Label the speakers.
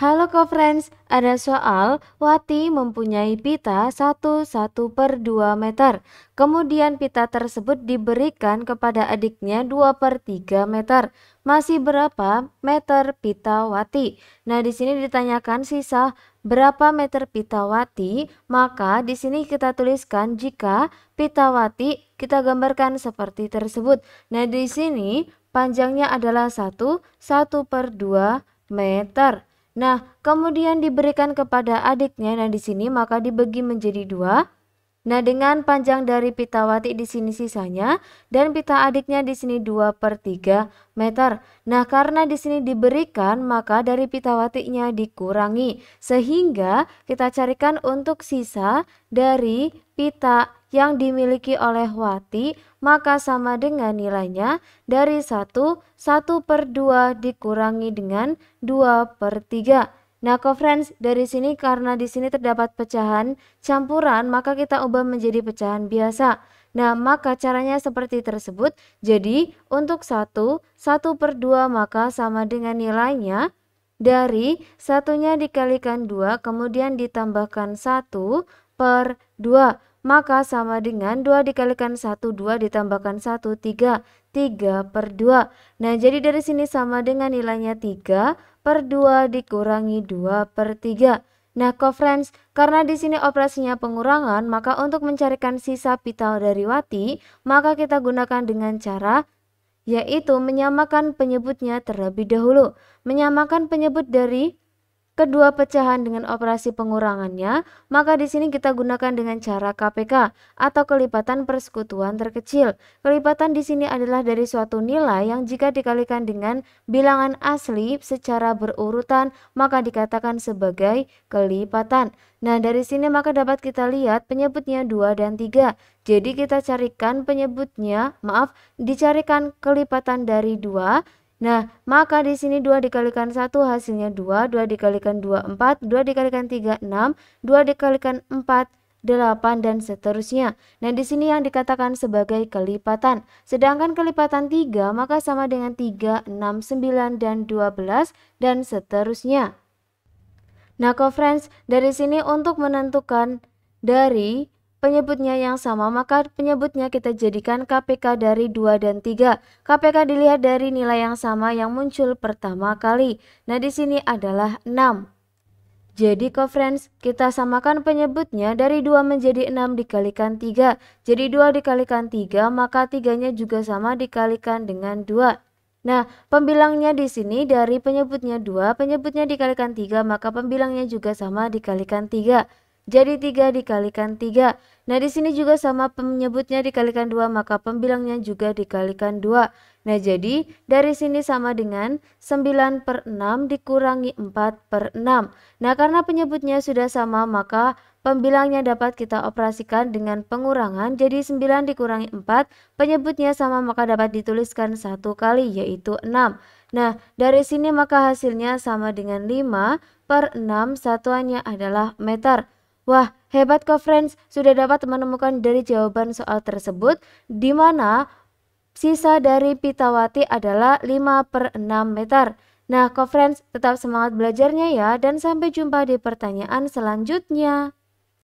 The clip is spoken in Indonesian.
Speaker 1: Halo co-friends, ada soal Wati mempunyai pita 1 1 per 2 meter. Kemudian pita tersebut diberikan kepada adiknya 2 per 3 meter. Masih berapa meter pita Wati? Nah, di sini ditanyakan sisa berapa meter pita Wati, maka di sini kita tuliskan jika pita Wati kita gambarkan seperti tersebut. Nah, di sini panjangnya adalah 1, 1 per 2 meter. Nah, kemudian diberikan kepada adiknya. Nah, di sini maka dibagi menjadi dua. Nah, dengan panjang dari pita watik di sini sisanya dan pita adiknya di sini 2 per 3 meter. Nah, karena di sini diberikan, maka dari pita watiknya dikurangi. Sehingga kita carikan untuk sisa dari pita yang dimiliki oleh wati, maka sama dengan nilainya dari 1, 1 per 2 dikurangi dengan 2 per 3. Nah, co friends, dari sini karena di sini terdapat pecahan campuran, maka kita ubah menjadi pecahan biasa. Nah, maka caranya seperti tersebut. Jadi, untuk 1, 1 per 2 maka sama dengan nilainya dari satunya dikalikan 2, kemudian ditambahkan 1 per 2 maka sama dengan 2 dikalikan 1, 2 ditambahkan 1, 3, 3 per 2. Nah, jadi dari sini sama dengan nilainya 3 per 2 dikurangi 2 per 3. Nah, co-friends, karena di sini operasinya pengurangan, maka untuk mencarikan sisa vital dari Wati, maka kita gunakan dengan cara yaitu menyamakan penyebutnya terlebih dahulu. Menyamakan penyebut dari kedua pecahan dengan operasi pengurangannya, maka di sini kita gunakan dengan cara KPK atau kelipatan persekutuan terkecil. Kelipatan di sini adalah dari suatu nilai yang jika dikalikan dengan bilangan asli secara berurutan, maka dikatakan sebagai kelipatan. Nah, dari sini maka dapat kita lihat penyebutnya 2 dan 3. Jadi kita carikan penyebutnya, maaf, dicarikan kelipatan dari 2 Nah, maka di sini 2 dikalikan 1 hasilnya 2, 2 dikalikan 2 4, 2 dikalikan 3 6, 2 dikalikan 4 8 dan seterusnya. Nah, di sini yang dikatakan sebagai kelipatan. Sedangkan kelipatan 3 maka sama dengan 3, 6, 9 dan 12 dan seterusnya. Nah, co-friends, dari sini untuk menentukan dari penyebutnya yang sama, maka penyebutnya kita jadikan KPK dari 2 dan 3. KPK dilihat dari nilai yang sama yang muncul pertama kali. Nah, di sini adalah 6. Jadi co friends, kita samakan penyebutnya dari 2 menjadi 6 dikalikan 3. Jadi 2 dikalikan 3, maka 3-nya juga sama dikalikan dengan 2. Nah, pembilangnya di sini dari penyebutnya 2, penyebutnya dikalikan 3, maka pembilangnya juga sama dikalikan 3 jadi 3 dikalikan 3. Nah, di sini juga sama penyebutnya dikalikan 2, maka pembilangnya juga dikalikan 2. Nah, jadi dari sini sama dengan 9 per 6 dikurangi 4 per 6. Nah, karena penyebutnya sudah sama, maka pembilangnya dapat kita operasikan dengan pengurangan. Jadi 9 dikurangi 4, penyebutnya sama maka dapat dituliskan satu kali, yaitu 6. Nah, dari sini maka hasilnya sama dengan 5 per 6, satuannya adalah meter. Wah, hebat kok friends, sudah dapat menemukan dari jawaban soal tersebut di mana sisa dari Pitawati adalah 5 per 6 meter. Nah, kok friends, tetap semangat belajarnya ya dan sampai jumpa di pertanyaan selanjutnya.